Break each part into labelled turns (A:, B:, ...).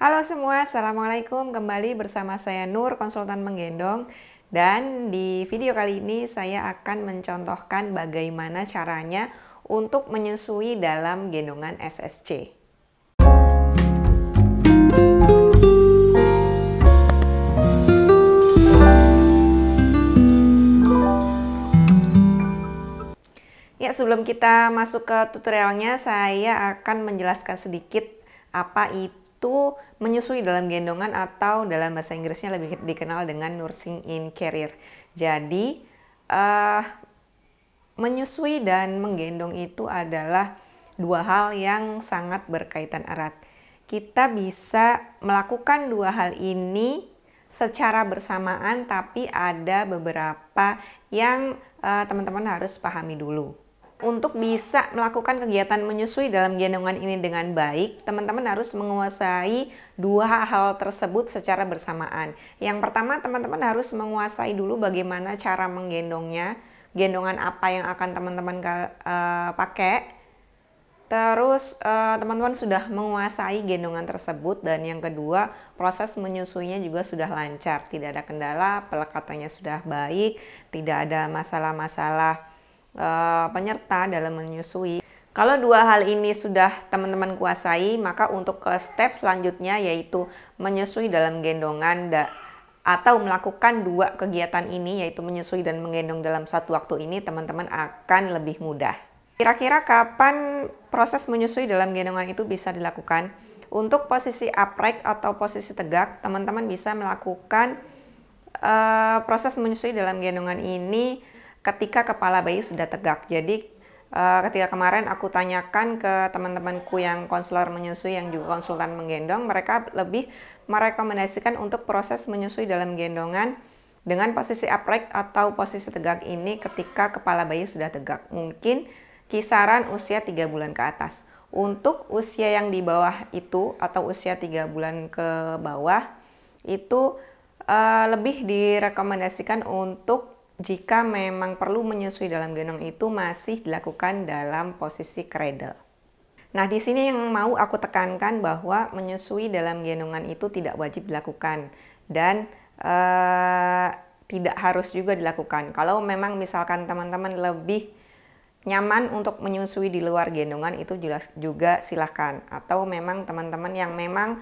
A: Halo semua, Assalamualaikum. Kembali bersama saya Nur, konsultan menggendong. Dan di video kali ini saya akan mencontohkan bagaimana caranya untuk menyusui dalam gendongan SSC. Ya, sebelum kita masuk ke tutorialnya, saya akan menjelaskan sedikit apa itu itu menyusui dalam gendongan atau dalam bahasa Inggrisnya lebih dikenal dengan nursing in carrier. Jadi uh, menyusui dan menggendong itu adalah dua hal yang sangat berkaitan erat. Kita bisa melakukan dua hal ini secara bersamaan tapi ada beberapa yang eh, teman-teman uh, teman -teman harus pahami dulu untuk bisa melakukan kegiatan menyusui dalam gendongan ini dengan baik, teman-teman harus menguasai dua hal tersebut secara bersamaan. Yang pertama, teman-teman harus menguasai dulu bagaimana cara menggendongnya, gendongan apa yang akan teman-teman uh, pakai. Terus eh, teman-teman uh, sudah menguasai gendongan tersebut dan yang kedua proses menyusuinya juga sudah lancar, tidak ada kendala, pelekatannya sudah baik, tidak ada masalah-masalah Eh, penyerta dalam menyusui. Kalau dua hal ini sudah teman-teman kuasai, maka untuk ke step selanjutnya yaitu menyusui dalam gendongan atau melakukan dua kegiatan ini yaitu menyusui dan menggendong dalam satu waktu ini teman-teman akan lebih mudah. Kira-kira kapan proses menyusui dalam gendongan itu bisa dilakukan? Untuk posisi upright atau posisi tegak, teman-teman bisa melakukan uh, proses menyusui dalam gendongan ini ketika kepala bayi sudah tegak. Jadi eh, ketika kemarin aku tanyakan ke teman-temanku yang konselor menyusui yang juga konsultan menggendong, mereka lebih merekomendasikan untuk proses menyusui dalam gendongan dengan posisi upright atau posisi tegak ini ketika kepala bayi sudah tegak. Mungkin kisaran usia 3 bulan ke atas. Untuk usia yang di bawah itu atau usia 3 bulan ke bawah itu uh, lebih direkomendasikan untuk jika memang perlu menyusui dalam gendong itu masih dilakukan dalam posisi cradle. Nah, di sini yang mau aku tekankan bahwa menyusui dalam gendongan itu tidak wajib dilakukan dan eh, tidak harus juga dilakukan. Kalau memang misalkan teman-teman lebih nyaman untuk menyusui di luar gendongan itu juga, juga silahkan atau memang teman-teman yang memang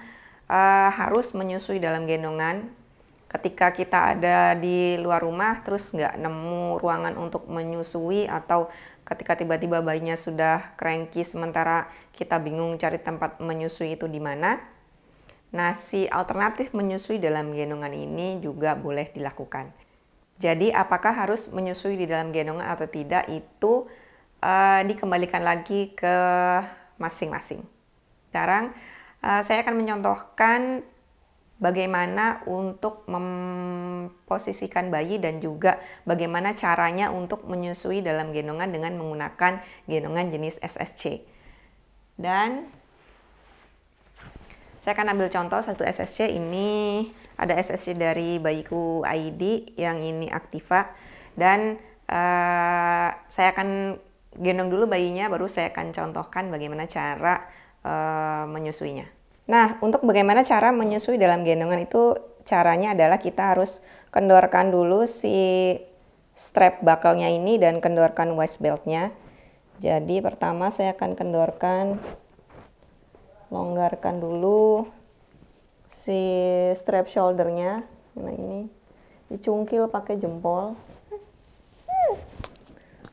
A: uh, harus menyusui dalam gendongan ketika kita ada di luar rumah terus nggak nemu ruangan untuk menyusui atau ketika tiba-tiba bayinya sudah cranky sementara kita bingung cari tempat menyusui itu di mana. Nasi alternatif menyusui dalam gendongan ini juga boleh dilakukan. Jadi apakah harus menyusui di dalam gendongan atau tidak itu uh, dikembalikan lagi ke masing-masing. Sekarang uh, saya akan mencontohkan bagaimana untuk memposisikan bayi dan juga bagaimana caranya untuk menyusui dalam gendongan dengan menggunakan gendongan jenis SSC. Dan saya akan ambil contoh satu SSC ini ada SSC dari bayiku ID yang ini Aktiva dan uh, saya akan gendong dulu bayinya baru saya akan contohkan bagaimana cara uh, menyusuinya. Nah, untuk bagaimana cara menyusui dalam gendongan itu caranya adalah kita harus kendorkan dulu si strap buckle-nya ini dan kendorkan waist belt-nya. Jadi pertama saya akan kendorkan, longgarkan dulu si strap shoulder-nya. Nah ini dicungkil pakai jempol.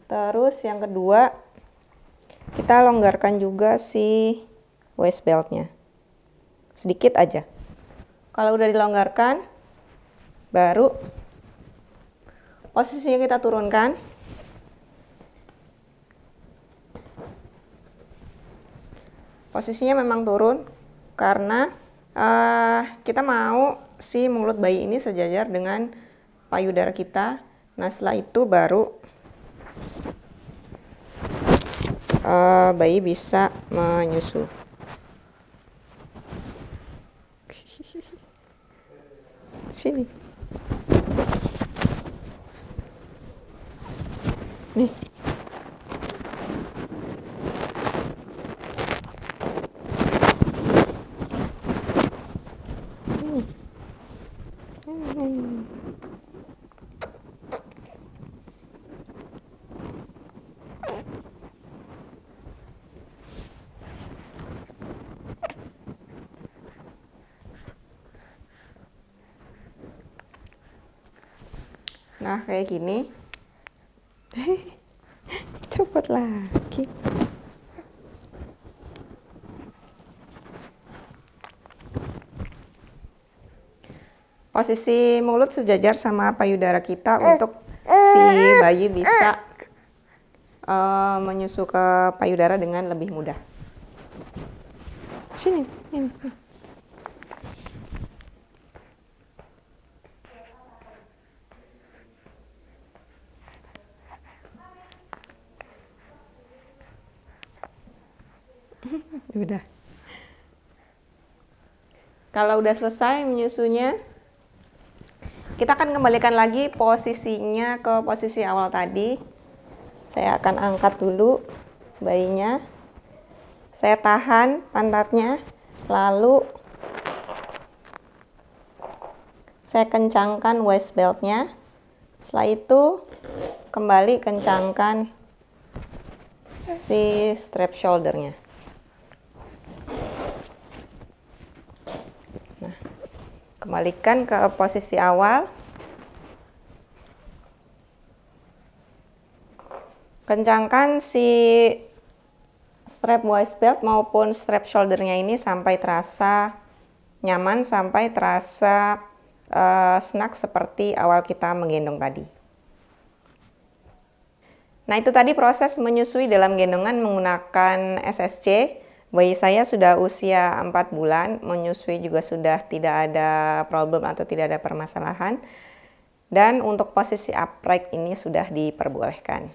A: Terus yang kedua kita longgarkan juga si waist belt-nya sedikit aja. Kalau udah dilonggarkan, baru posisinya kita turunkan. Posisinya memang turun karena uh, kita mau si mulut bayi ini sejajar dengan payudara kita. Nah setelah itu baru uh, bayi bisa menyusu. Sini. Nih. Hmm. Hmm. nah kayak gini copot lagi posisi mulut sejajar sama payudara kita eh, untuk eh, si eh, bayi bisa uh, menyusu ke payudara dengan lebih mudah. Sini, ini. udah kalau udah selesai menyusunya kita akan kembalikan lagi posisinya ke posisi awal tadi saya akan angkat dulu bayinya saya tahan pantatnya lalu saya kencangkan waist beltnya setelah itu kembali kencangkan si strap shouldernya Kembalikan ke posisi awal. Kencangkan si strap waist belt maupun strap shouldernya ini sampai terasa nyaman, sampai terasa uh, eh, snack seperti awal kita menggendong tadi. Nah itu tadi proses menyusui dalam gendongan menggunakan SSC. Bayi saya sudah usia 4 bulan, menyusui juga sudah tidak ada problem atau tidak ada permasalahan. Dan untuk posisi upright ini sudah diperbolehkan.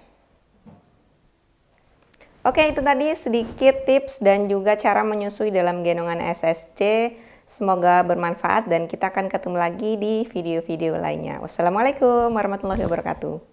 A: Oke, itu tadi sedikit tips dan juga cara menyusui dalam gendongan SSC. Semoga bermanfaat dan kita akan ketemu lagi di video-video lainnya. Wassalamualaikum warahmatullahi wabarakatuh.